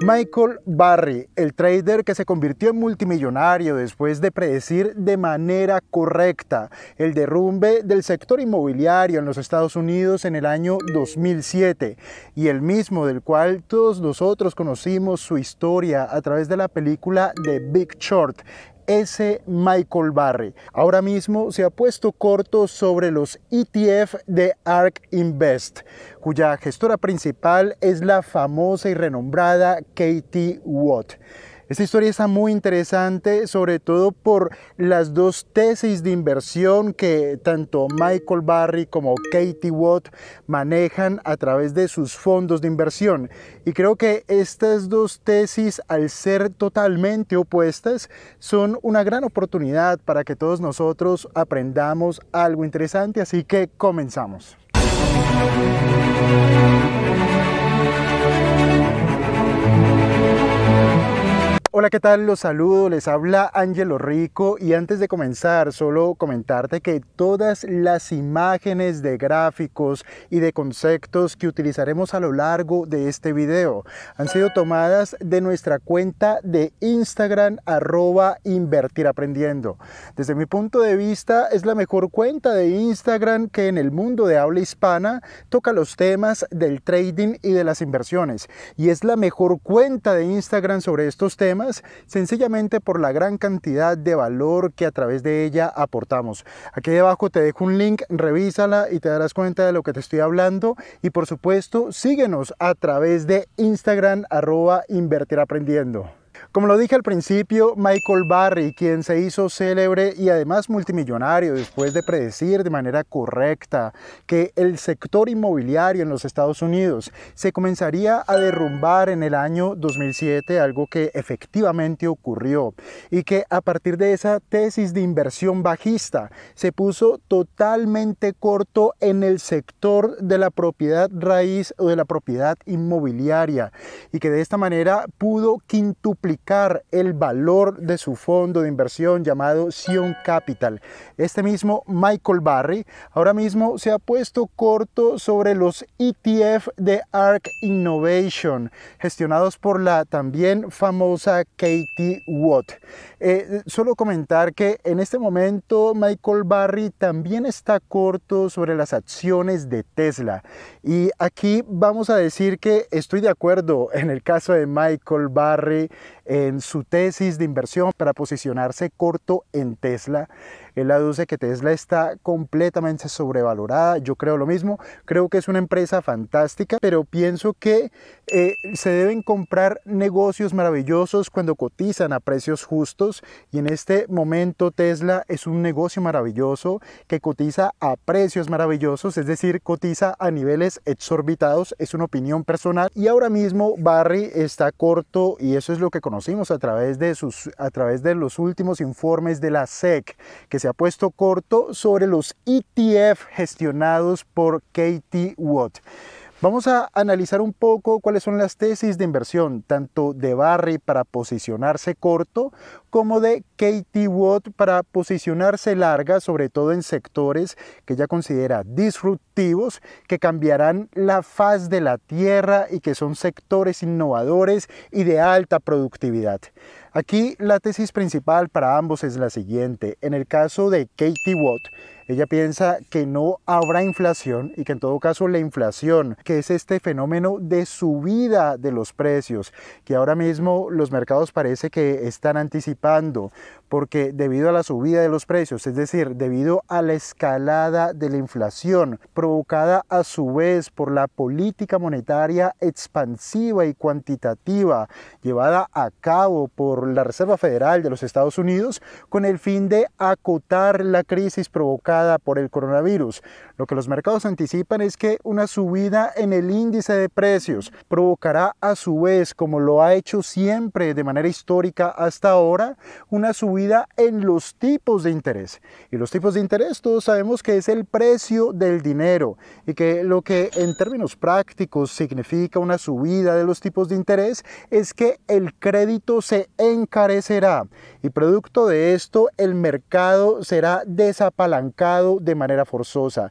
Michael Barry, el trader que se convirtió en multimillonario después de predecir de manera correcta el derrumbe del sector inmobiliario en los Estados Unidos en el año 2007 y el mismo del cual todos nosotros conocimos su historia a través de la película The Big Short, S. Michael Barry. Ahora mismo se ha puesto corto sobre los ETF de ARK Invest, cuya gestora principal es la famosa y renombrada Katie Watt. Esta historia está muy interesante, sobre todo por las dos tesis de inversión que tanto Michael Barry como Katie Watt manejan a través de sus fondos de inversión. Y creo que estas dos tesis, al ser totalmente opuestas, son una gran oportunidad para que todos nosotros aprendamos algo interesante. Así que comenzamos. Hola, ¿qué tal? Los saludo, les habla Angelo Rico y antes de comenzar solo comentarte que todas las imágenes de gráficos y de conceptos que utilizaremos a lo largo de este video han sido tomadas de nuestra cuenta de Instagram arroba invertir Desde mi punto de vista es la mejor cuenta de Instagram que en el mundo de habla hispana toca los temas del trading y de las inversiones y es la mejor cuenta de Instagram sobre estos temas sencillamente por la gran cantidad de valor que a través de ella aportamos. Aquí debajo te dejo un link, revísala y te darás cuenta de lo que te estoy hablando y por supuesto síguenos a través de Instagram arroba invertir aprendiendo. Como lo dije al principio, Michael Barry, quien se hizo célebre y además multimillonario después de predecir de manera correcta que el sector inmobiliario en los Estados Unidos se comenzaría a derrumbar en el año 2007, algo que efectivamente ocurrió, y que a partir de esa tesis de inversión bajista se puso totalmente corto en el sector de la propiedad raíz o de la propiedad inmobiliaria, y que de esta manera pudo quintuplicar el valor de su fondo de inversión llamado Sion Capital. Este mismo Michael Barry ahora mismo se ha puesto corto sobre los ETF de ARC Innovation, gestionados por la también famosa Katie Watt. Eh, solo comentar que en este momento Michael Barry también está corto sobre las acciones de Tesla. Y aquí vamos a decir que estoy de acuerdo en el caso de Michael Barry en su tesis de inversión para posicionarse corto en Tesla. Él aduce que Tesla está completamente sobrevalorada. Yo creo lo mismo. Creo que es una empresa fantástica, pero pienso que eh, se deben comprar negocios maravillosos cuando cotizan a precios justos. Y en este momento Tesla es un negocio maravilloso que cotiza a precios maravillosos, es decir, cotiza a niveles exorbitados. Es una opinión personal. Y ahora mismo Barry está corto y eso es lo que conocimos a través de, sus, a través de los últimos informes de la SEC, que se ha puesto corto sobre los ETF gestionados por Katie Watt. Vamos a analizar un poco cuáles son las tesis de inversión, tanto de Barry para posicionarse corto como de Katie Watt para posicionarse larga, sobre todo en sectores que ella considera disruptivos, que cambiarán la faz de la Tierra y que son sectores innovadores y de alta productividad. Aquí la tesis principal para ambos es la siguiente. En el caso de Katie Watt, ella piensa que no habrá inflación y que en todo caso la inflación, que es este fenómeno de subida de los precios, que ahora mismo los mercados parece que están anticipando, porque debido a la subida de los precios, es decir, debido a la escalada de la inflación, provocada a su vez por la política monetaria expansiva y cuantitativa llevada a cabo por la Reserva Federal de los Estados Unidos con el fin de acotar la crisis provocada por el coronavirus. Lo que los mercados anticipan es que una subida en el índice de precios provocará a su vez, como lo ha hecho siempre de manera histórica hasta ahora, una subida en los tipos de interés. Y los tipos de interés todos sabemos que es el precio del dinero y que lo que en términos prácticos significa una subida de los tipos de interés es que el crédito se encarecerá y producto de esto el mercado será desapalancado de manera forzosa.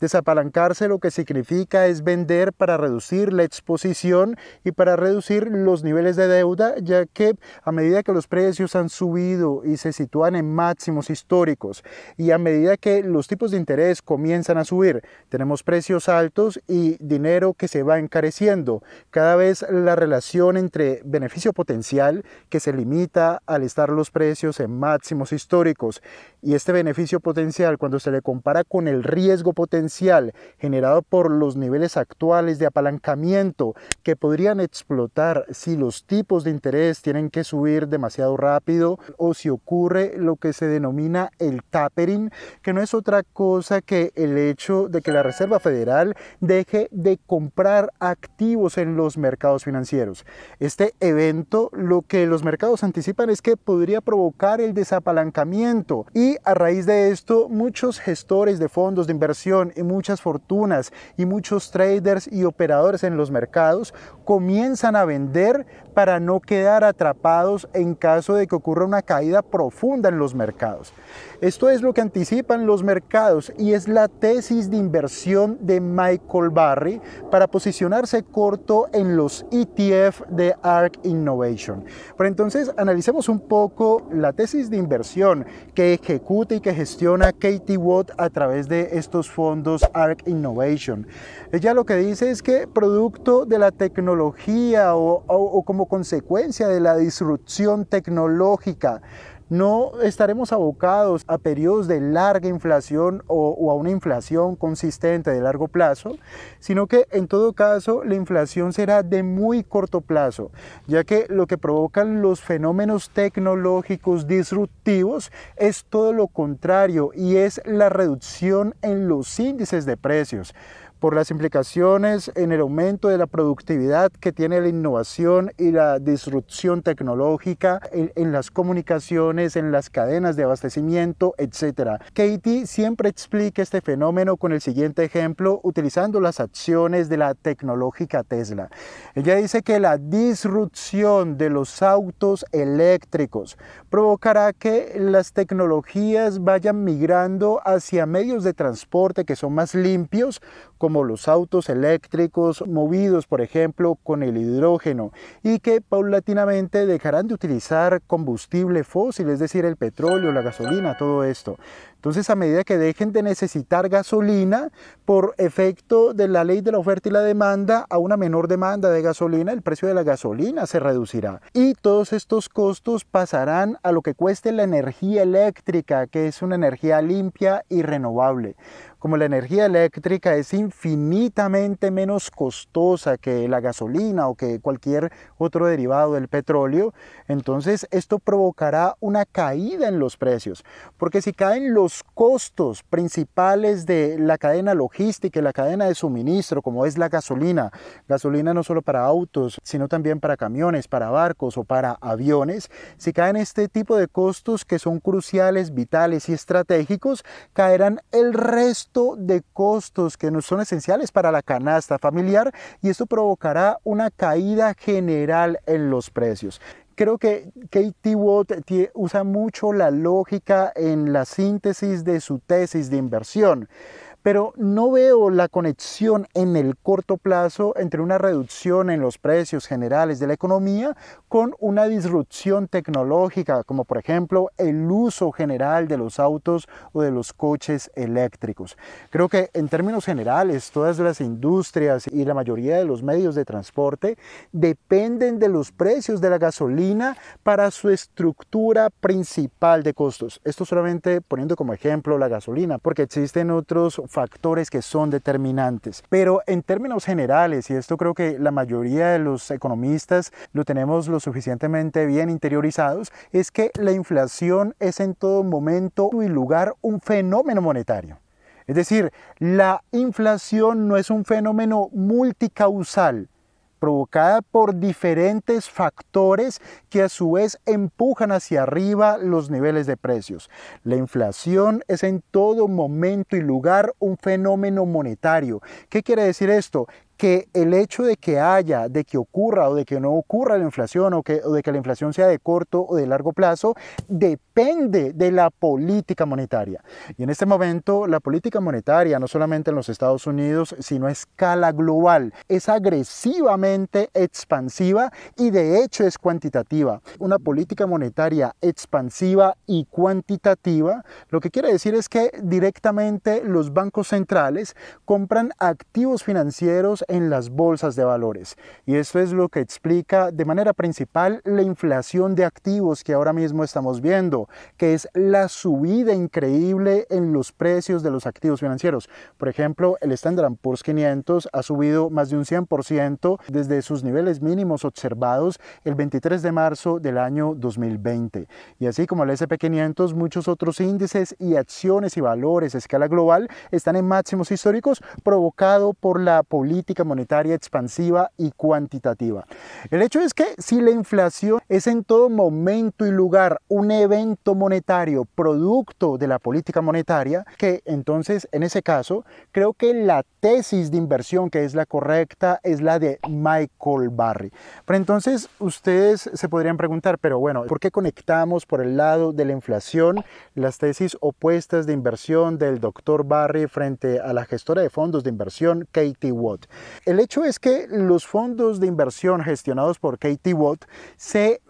Desapalancarse lo que significa es vender para reducir la exposición y para reducir los niveles de deuda, ya que a medida que los precios han subido y se sitúan en máximos históricos y a medida que los tipos de interés comienzan a subir, tenemos precios altos y dinero que se va encareciendo. Cada vez la relación entre beneficio potencial que se limita al estar los precios en máximos históricos y este beneficio potencial cuando se le compara con el riesgo potencial generado por los niveles actuales de apalancamiento que podrían explotar si los tipos de interés tienen que subir demasiado rápido o si ocurre lo que se denomina el tapering, que no es otra cosa que el hecho de que la Reserva Federal deje de comprar activos en los mercados financieros. Este evento lo que los mercados anticipan es que podría provocar el desapalancamiento y a raíz de esto muchos gestores de fondos de inversión muchas fortunas y muchos traders y operadores en los mercados comienzan a vender para no quedar atrapados en caso de que ocurra una caída profunda en los mercados. Esto es lo que anticipan los mercados y es la tesis de inversión de Michael Barry para posicionarse corto en los ETF de ARC Innovation. Pero entonces analicemos un poco la tesis de inversión que ejecuta y que gestiona Katie Watt a través de estos fondos ARC Innovation. Ella lo que dice es que producto de la tecnología o como consecuencia de la disrupción tecnológica. No estaremos abocados a periodos de larga inflación o, a una inflación consistente de largo plazo, sino que en todo caso la inflación será de muy corto plazo, ya que lo que provocan los fenómenos tecnológicos disruptivos es todo lo contrario y es la reducción en los índices de precios por las implicaciones en el aumento de la productividad que tiene la innovación y la disrupción tecnológica en, las comunicaciones, en las cadenas de abastecimiento, etc. Katie siempre explica este fenómeno con el siguiente ejemplo utilizando las acciones de la tecnológica Tesla. Ella dice que la disrupción de los autos eléctricos provocará que las tecnologías vayan migrando hacia medios de transporte que son más limpios, como los autos eléctricos movidos, por ejemplo, con el hidrógeno y que paulatinamente dejarán de utilizar combustible fósil, es decir, el petróleo, la gasolina, todo esto. Entonces, a medida que dejen de necesitar gasolina, por efecto de la ley de la oferta y la demanda, a una menor demanda de gasolina, el precio de la gasolina se reducirá. Y todos estos costos pasarán a lo que cueste la energía eléctrica, que es una energía limpia y renovable. Como la energía eléctrica es infinitamente menos costosa que la gasolina o que cualquier otro derivado del petróleo, entonces esto provocará una caída en los precios, porque si caen los costos principales de la cadena logística y la cadena de suministro, como es la gasolina, gasolina no solo para autos, sino también para camiones, para barcos o para aviones, si caen este tipo de costos que son cruciales, vitales y estratégicos, caerán el resto de costos que no son esenciales para la canasta familiar y esto provocará una caída general en los precios. Creo que Katie Watt usa mucho la lógica en la síntesis de su tesis de inversión pero no veo la conexión en el corto plazo entre una reducción en los precios generales de la economía con una disrupción tecnológica, como por ejemplo el uso general de los autos o de los coches eléctricos. Creo que en términos generales todas las industrias y la mayoría de los medios de transporte dependen de los precios de la gasolina para su estructura principal de costos. Esto solamente poniendo como ejemplo la gasolina, porque existen otros factores que son determinantes. Pero en términos generales, y esto creo que la mayoría de los economistas lo tenemos lo suficientemente bien interiorizados, es que la inflación es en todo momento y lugar un fenómeno monetario. Es decir, la inflación no es un fenómeno multicausal, provocada por diferentes factores que a su vez empujan hacia arriba los niveles de precios. La inflación es en todo momento y lugar un fenómeno monetario. ¿Qué quiere decir esto? que el hecho de que haya, de que ocurra o de que no ocurra la inflación o, que, de que la inflación sea de corto o de largo plazo depende de la política monetaria. Y en este momento la política monetaria, no solamente en los Estados Unidos, sino a escala global, es agresivamente expansiva y de hecho es cuantitativa. Una política monetaria expansiva y cuantitativa lo que quiere decir es que directamente los bancos centrales compran activos financieros en las bolsas de valores. Y esto es lo que explica de manera principal la inflación de activos que ahora mismo estamos viendo, que es la subida increíble en los precios de los activos financieros. Por ejemplo, el Standard Poor's 500 ha subido más de un 100% desde sus niveles mínimos observados el 23 de marzo del año 2020. Y así como el SP500, muchos otros índices y acciones y valores a escala global están en máximos históricos provocado por la política monetaria expansiva y cuantitativa. El hecho es que si la inflación es en todo momento y lugar un evento monetario producto de la política monetaria, que entonces en ese caso creo que la tesis de inversión que es la correcta es la de Michael Barry. Pero entonces ustedes se podrían preguntar, pero bueno, ¿por qué conectamos por el lado de la inflación las tesis opuestas de inversión del doctor Barry frente a la gestora de fondos de inversión Katie Watt? El hecho es que los fondos de inversión gestionados por Katie Watt se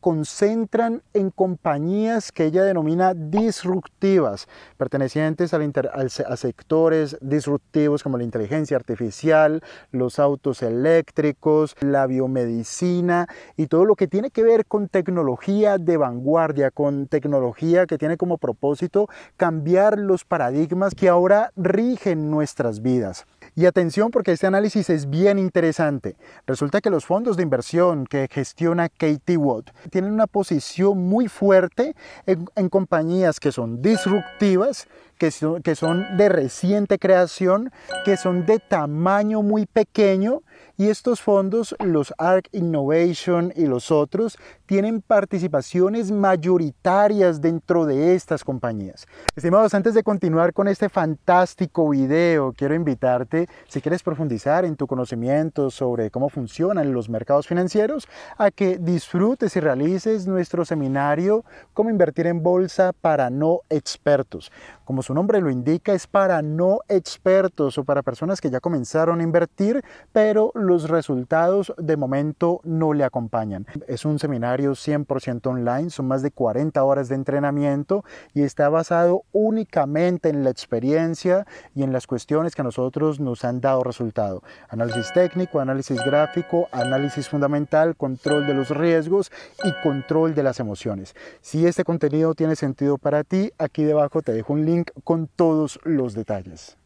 concentran en compañías que ella denomina disruptivas, pertenecientes a sectores disruptivos como la inteligencia artificial, los autos eléctricos, la biomedicina y todo lo que tiene que ver con tecnología de vanguardia, con tecnología que tiene como propósito cambiar los paradigmas que ahora rigen nuestras vidas. Y atención porque este análisis es bien interesante. Resulta que los fondos de inversión que gestiona Katie Watt tienen una posición muy fuerte en, compañías que son disruptivas, que que son de reciente creación, que son de tamaño muy pequeño y estos fondos, los ARC Innovation y los otros, tienen participaciones mayoritarias dentro de estas compañías. Estimados, antes de continuar con este fantástico video, quiero invitarte, si quieres profundizar en tu conocimiento sobre cómo funcionan los mercados financieros, a que disfrutes y realices nuestro seminario Cómo invertir en bolsa para no expertos. Como su nombre lo indica, es para no expertos o para personas que ya comenzaron a invertir, pero los resultados de momento no le acompañan. Es un seminario 100% online, son más de 40 horas de entrenamiento y está basado únicamente en la experiencia y en las cuestiones que a nosotros nos han dado resultado. Análisis técnico, análisis gráfico, análisis fundamental, control de los riesgos y control de las emociones. Si este contenido tiene sentido para ti, aquí debajo te dejo un link con todos los detalles.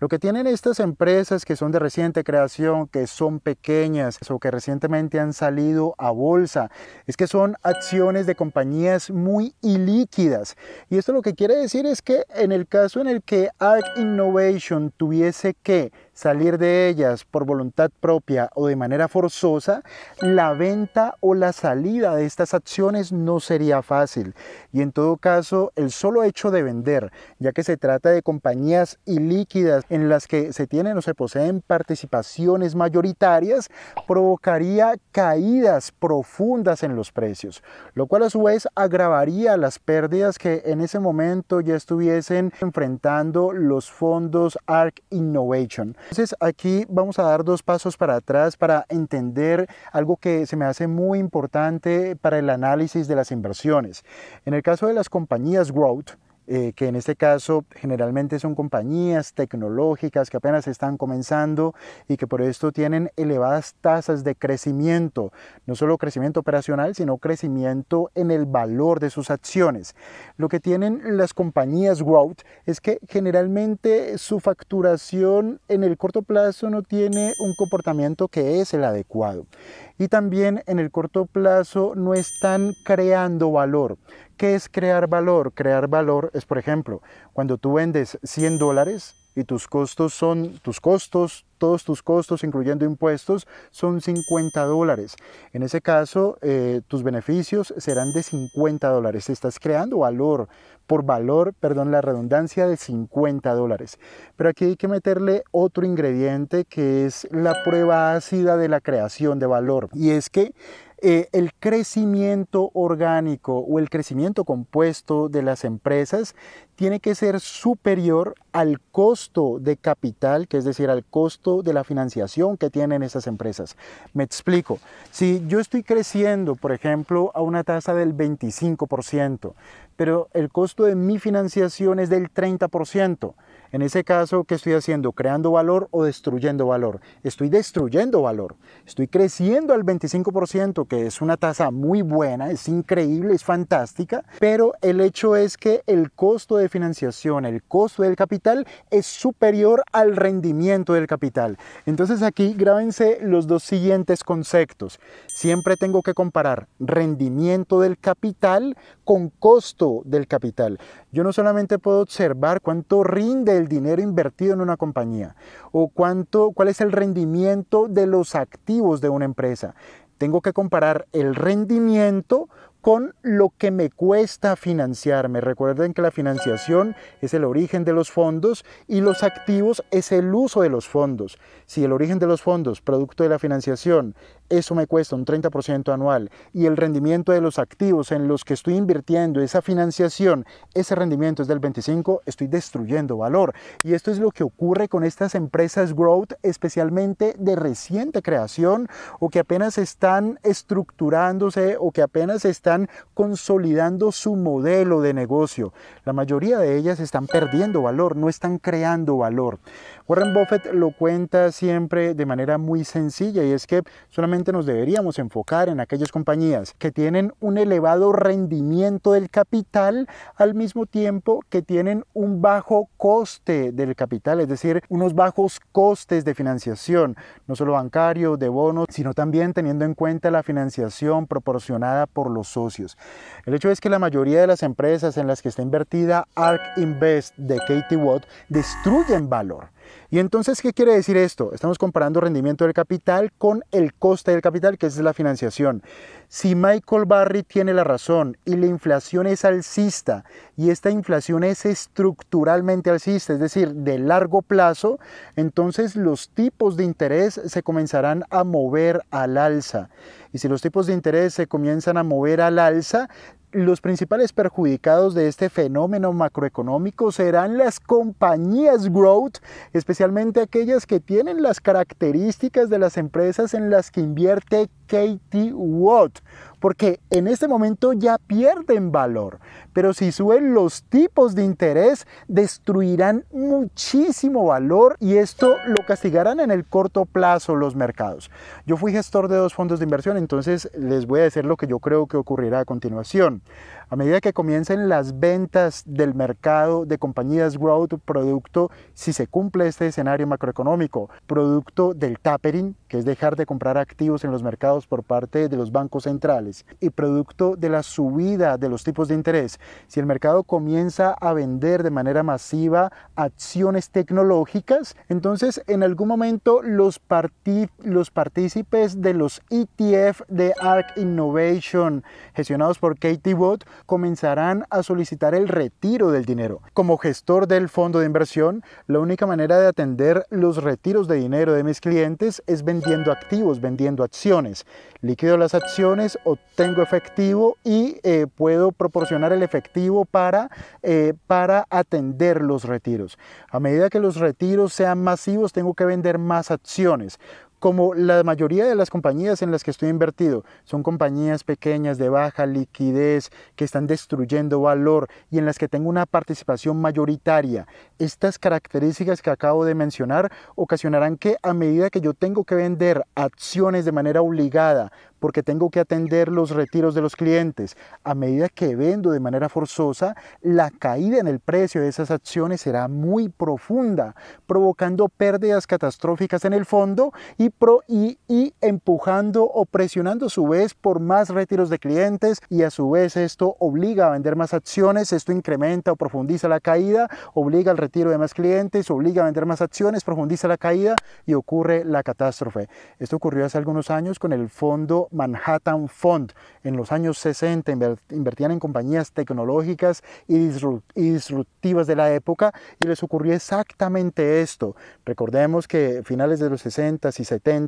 Lo que tienen estas empresas que son de reciente creación, que son pequeñas o que recientemente han salido a bolsa, es que son acciones de compañías muy ilíquidas. Y esto lo que quiere decir es que en el caso en el que ARC Innovation tuviese que salir de ellas por voluntad propia o de manera forzosa, la venta o la salida de estas acciones no sería fácil. Y en todo caso, el solo hecho de vender, ya que se trata de compañías ilíquidas en las que se tienen o se poseen participaciones mayoritarias, provocaría caídas profundas en los precios, lo cual a su vez agravaría las pérdidas que en ese momento ya estuviesen enfrentando los fondos ARC Innovation entonces aquí vamos a dar dos pasos para atrás para entender algo que se me hace muy importante para el análisis de las inversiones. En el caso de las compañías growth, eh, que en este caso generalmente son compañías tecnológicas que apenas están comenzando y que por esto tienen elevadas tasas de crecimiento, no solo crecimiento operacional, sino crecimiento en el valor de sus acciones. Lo que tienen las compañías growth es que generalmente su facturación en el corto plazo no tiene un comportamiento que es el adecuado y también en el corto plazo no están creando valor. ¿Qué es crear valor? Crear valor es, por ejemplo, cuando tú vendes 100 dólares y tus costos son, tus costos, todos tus costos, incluyendo impuestos, son 50 dólares. En ese caso, eh, tus beneficios serán de 50 dólares. Estás creando valor por valor, perdón, la redundancia de 50 dólares. Pero aquí hay que meterle otro ingrediente que es la prueba ácida de la creación de valor. Y es que eh, el crecimiento orgánico o el crecimiento compuesto de las empresas tiene que ser superior al costo de capital, que es decir, al costo de la financiación que tienen esas empresas. Me explico, si yo estoy creciendo, por ejemplo, a una tasa del 25%, pero el costo de mi financiación es del 30%, en ese caso, ¿qué estoy haciendo? ¿Creando valor o destruyendo valor? Estoy destruyendo valor. Estoy creciendo al 25%, que es una tasa muy buena, es increíble, es fantástica, pero el hecho es que el costo de financiación, el costo del capital es superior al rendimiento del capital. Entonces aquí grábense los dos siguientes conceptos. Siempre tengo que comparar rendimiento del capital con costo del capital. Yo no solamente puedo observar cuánto rinde el dinero invertido en una compañía o cuánto, cuál es el rendimiento de los activos de una empresa. Tengo que comparar el rendimiento con lo que me cuesta financiarme. Recuerden que la financiación es el origen de los fondos y los activos es el uso de los fondos. Si el origen de los fondos, producto de la financiación, eso me cuesta un 30% anual y el rendimiento de los activos en los que estoy invirtiendo, esa financiación, ese rendimiento es del 25, estoy destruyendo valor. Y esto es lo que ocurre con estas empresas growth, especialmente de reciente creación o que apenas están estructurándose o que apenas están consolidando su modelo de negocio. La mayoría de ellas están perdiendo valor, no están creando valor. Warren Buffett lo cuenta siempre de manera muy sencilla y es que solamente nos deberíamos enfocar en aquellas compañías que tienen un elevado rendimiento del capital al mismo tiempo que tienen un bajo coste del capital, es decir, unos bajos costes de financiación, no solo bancario, de bonos, sino también teniendo en cuenta la financiación proporcionada por los socios. El hecho es que la mayoría de las empresas en las que está invertida ARK Invest de Katie Watt destruyen valor. Y entonces, ¿qué quiere decir esto? Estamos comparando rendimiento del capital con el coste del capital, que es la financiación. Si Michael Barry tiene la razón y la inflación es alcista y esta inflación es estructuralmente alcista, es decir, de largo plazo, entonces los tipos de interés se comenzarán a mover al alza. Y si los tipos de interés se comienzan a mover al alza, los principales perjudicados de este fenómeno macroeconómico serán las compañías growth, especialmente aquellas que tienen las características de las empresas en las que invierte Katie Watt, porque en este momento ya pierden valor, pero si suben los tipos de interés destruirán muchísimo valor y esto lo castigarán en el corto plazo los mercados. Yo fui gestor de dos fondos de inversión, entonces les voy a decir lo que yo creo que ocurrirá a continuación. A medida que comiencen las ventas del mercado de compañías growth, producto, si se cumple este escenario macroeconómico, producto del tapering, que es dejar de comprar activos en los mercados por parte de los bancos centrales, y producto de la subida de los tipos de interés, si el mercado comienza a vender de manera masiva acciones tecnológicas, entonces en algún momento los, los partícipes de los ETF de ARC Innovation gestionados por Katie Wood comenzarán a solicitar el retiro del dinero. Como gestor del fondo de inversión, la única manera de atender los retiros de dinero de mis clientes es vendiendo activos, vendiendo acciones. Liquido las acciones, obtengo efectivo y eh, puedo proporcionar el efectivo para, eh, para atender los retiros. A medida que los retiros sean masivos, tengo que vender más acciones como la mayoría de las compañías en las que estoy invertido son compañías pequeñas de baja liquidez que están destruyendo valor y en las que tengo una participación mayoritaria, estas características que acabo de mencionar ocasionarán que a medida que yo tengo que vender acciones de manera obligada porque tengo que atender los retiros de los clientes. A medida que vendo de manera forzosa, la caída en el precio de esas acciones será muy profunda, provocando pérdidas catastróficas en el fondo y, pro, y, empujando o presionando a su vez por más retiros de clientes y a su vez esto obliga a vender más acciones, esto incrementa o profundiza la caída, obliga al retiro de más clientes, obliga a vender más acciones, profundiza la caída y ocurre la catástrofe. Esto ocurrió hace algunos años con el fondo Manhattan Fund. En los años 60 invertían en compañías tecnológicas y disruptivas de la época y les ocurrió exactamente esto. Recordemos que finales de los 60 s y 70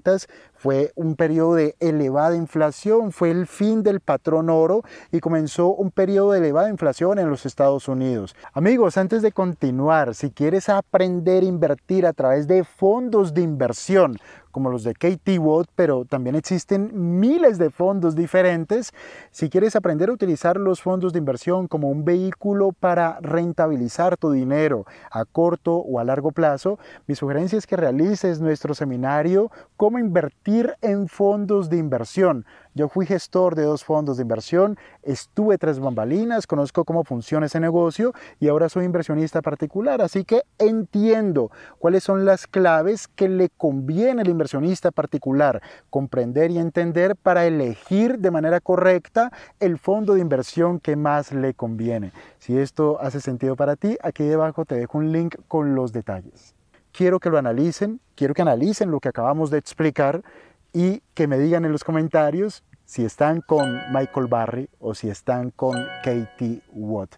fue un periodo de elevada inflación, fue el fin del patrón oro y comenzó un periodo de elevada inflación en los Estados Unidos. Amigos, antes de continuar, si quieres aprender a invertir a través de fondos de inversión, como los de KT Wood, pero también existen miles de fondos diferentes. Si quieres aprender a utilizar los fondos de inversión como un vehículo para rentabilizar tu dinero a corto o a largo plazo, mi sugerencia es que realices nuestro seminario Cómo invertir en fondos de inversión. Yo fui gestor de dos fondos de inversión, estuve tres bambalinas, conozco cómo funciona ese negocio y ahora soy inversionista particular, así que entiendo cuáles son las claves que le conviene al inversionista particular comprender y entender para elegir de manera correcta el fondo de inversión que más le conviene. Si esto hace sentido para ti, aquí debajo te dejo un link con los detalles. Quiero que lo analicen, quiero que analicen lo que acabamos de explicar y que me digan en los comentarios si están con Michael Barry o si están con Katie Watt.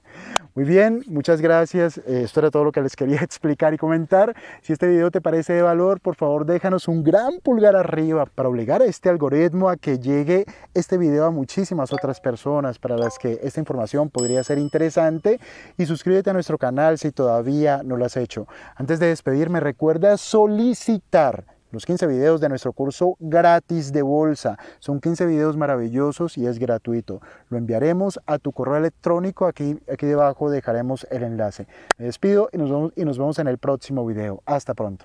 Muy bien, muchas gracias. Eh, esto era todo lo que les quería explicar y comentar. Si este video te parece de valor, por favor déjanos un gran pulgar arriba para obligar a este algoritmo a que llegue este video a muchísimas otras personas para las que esta información podría ser interesante. Y suscríbete a nuestro canal si todavía no lo has hecho. Antes de despedirme, recuerda solicitar los 15 videos de nuestro curso gratis de bolsa. Son 15 videos maravillosos y es gratuito. Lo enviaremos a tu correo electrónico. Aquí, aquí debajo dejaremos el enlace. Me despido y nos, y nos vemos en el próximo video. Hasta pronto.